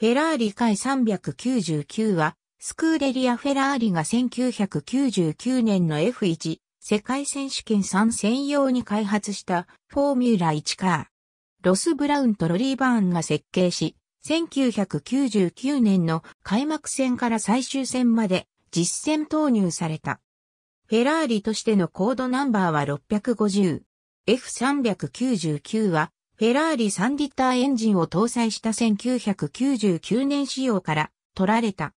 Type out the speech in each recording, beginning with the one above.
フェラーリ回399は、スクーデリア・フェラーリが1999年の F1 世界選手権3専用に開発したフォーミュラ1カー。ロス・ブラウンとロリー・バーンが設計し、1999年の開幕戦から最終戦まで実戦投入された。フェラーリとしてのコードナンバーは 650F399 はフェラーリ3リッターエンジンを搭載した1999年仕様から取られた。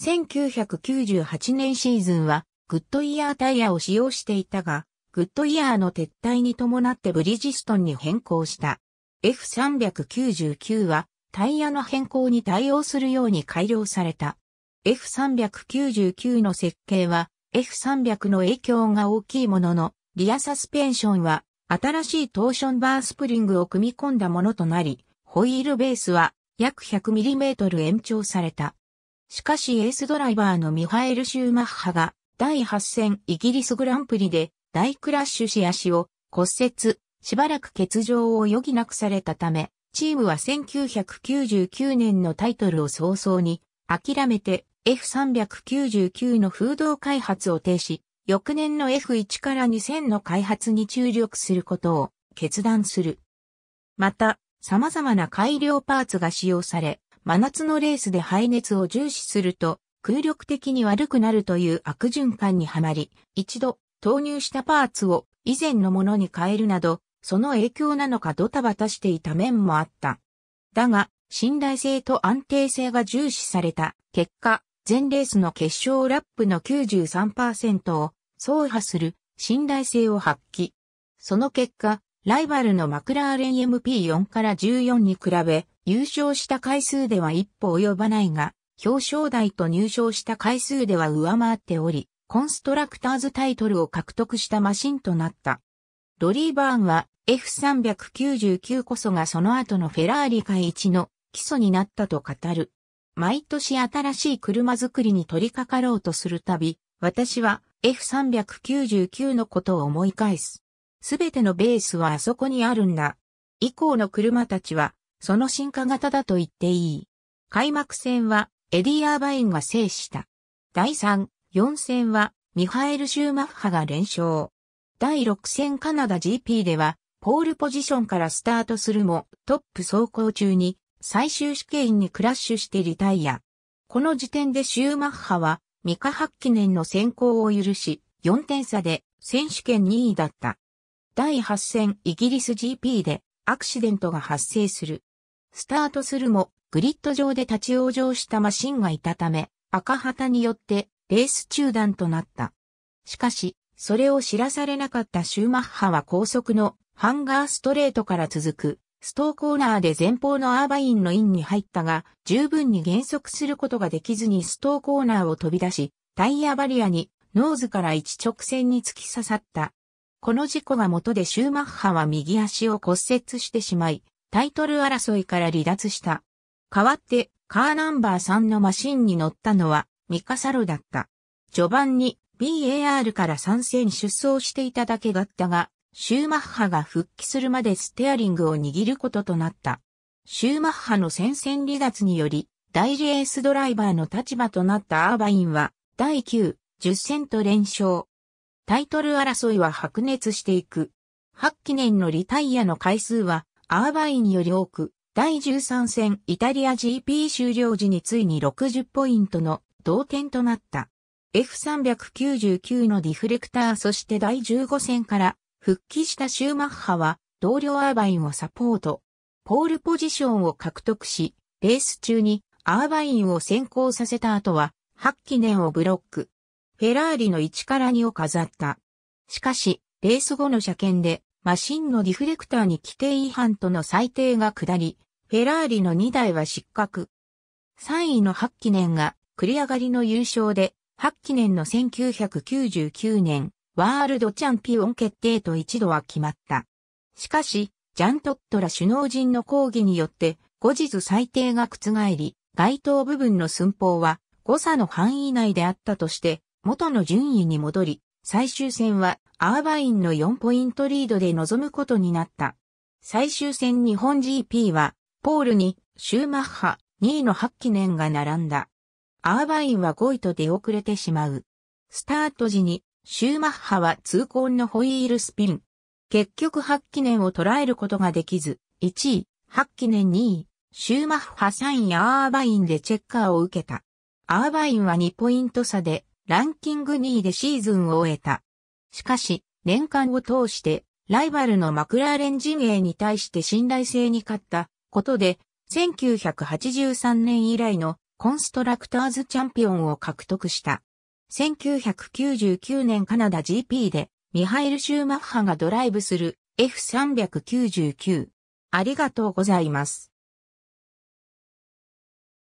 1998年シーズンはグッドイヤータイヤを使用していたが、グッドイヤーの撤退に伴ってブリジストンに変更した。F399 はタイヤの変更に対応するように改良された。F399 の設計は F300 の影響が大きいものの、リアサスペンションは新しいトーションバースプリングを組み込んだものとなり、ホイールベースは約 100mm 延長された。しかしエースドライバーのミハエル・シューマッハが第8戦イギリスグランプリで大クラッシュし足を骨折、しばらく欠場を余儀なくされたため、チームは1999年のタイトルを早々に諦めて F399 の風洞開発を停止、翌年の F1 から2000の開発に注力することを決断する。また、様々な改良パーツが使用され、真夏のレースで排熱を重視すると、空力的に悪くなるという悪循環にはまり、一度投入したパーツを以前のものに変えるなど、その影響なのかドタバタしていた面もあった。だが、信頼性と安定性が重視された結果、全レースの決勝ラップの93%を走破する信頼性を発揮。その結果、ライバルのマクラーレン MP4 から14に比べ、優勝した回数では一歩及ばないが、表彰台と入賞した回数では上回っており、コンストラクターズタイトルを獲得したマシンとなった。ドリーバーンは F399 こそがその後のフェラーリ界一の基礎になったと語る。毎年新しい車作りに取り掛かろうとするたび、私は F399 のことを思い返す。すべてのベースはあそこにあるんだ。以降の車たちは、その進化型だと言っていい。開幕戦は、エディ・アーバインが制した。第3、4戦は、ミハエル・シューマッハが連勝。第6戦カナダ GP では、ポールポジションからスタートするも、トップ走行中に、最終試験にクラッシュしてリタイア。この時点でシューマッハは、ミカ発起年の先行を許し、4点差で選手権2位だった。第8戦イギリス GP でアクシデントが発生する。スタートするも、グリッド上で立ち往生したマシンがいたため、赤旗によってレース中断となった。しかし、それを知らされなかったシューマッハは高速のハンガーストレートから続くストーコーナーで前方のアーバインのインに入ったが、十分に減速することができずにストーコーナーを飛び出し、タイヤバリアにノーズから一直線に突き刺さった。この事故が元でシューマッハは右足を骨折してしまい、タイトル争いから離脱した。代わって、カーナンバー3のマシンに乗ったのは、ミカサロだった。序盤に BAR から参戦出走していただけだったが、シューマッハが復帰するまでステアリングを握ることとなった。シューマッハの戦線離脱により、大事エースドライバーの立場となったアーバインは、第9、10戦と連勝。タイトル争いは白熱していく。8記念のリタイアの回数は、アーバインより多く、第13戦イタリア GP 終了時についに60ポイントの同点となった。F399 のディフレクターそして第15戦から復帰したシューマッハは同僚アーバインをサポート。ポールポジションを獲得し、レース中にアーバインを先行させた後は、ハッ年をブロック。フェラーリの1から2を飾った。しかし、レース後の車検で、マシンのディフレクターに規定違反との裁定が下り、フェラーリの2台は失格。3位のハッ年が繰り上がりの優勝で、ハッ年の1999年ワールドチャンピオン決定と一度は決まった。しかし、ジャントットら首脳陣の抗議によって、後日裁定が覆り、該当部分の寸法は誤差の範囲内であったとして、元の順位に戻り、最終戦はアーバインの4ポイントリードで臨むことになった。最終戦日本 GP は、ポールにシューマッハ2位の8記念が並んだ。アーバインは5位と出遅れてしまう。スタート時にシューマッハは痛恨のホイールスピン。結局8記念を捉えることができず、1位、8記念2位、シューマッハ3位アーバインでチェッカーを受けた。アーバインは2ポイント差で、ランキング2位でシーズンを終えた。しかし、年間を通して、ライバルのマクラーレン陣営に対して信頼性に勝ったことで、1983年以来のコンストラクターズチャンピオンを獲得した。1999年カナダ GP でミハイル・シューマッハがドライブする F399。ありがとうございます。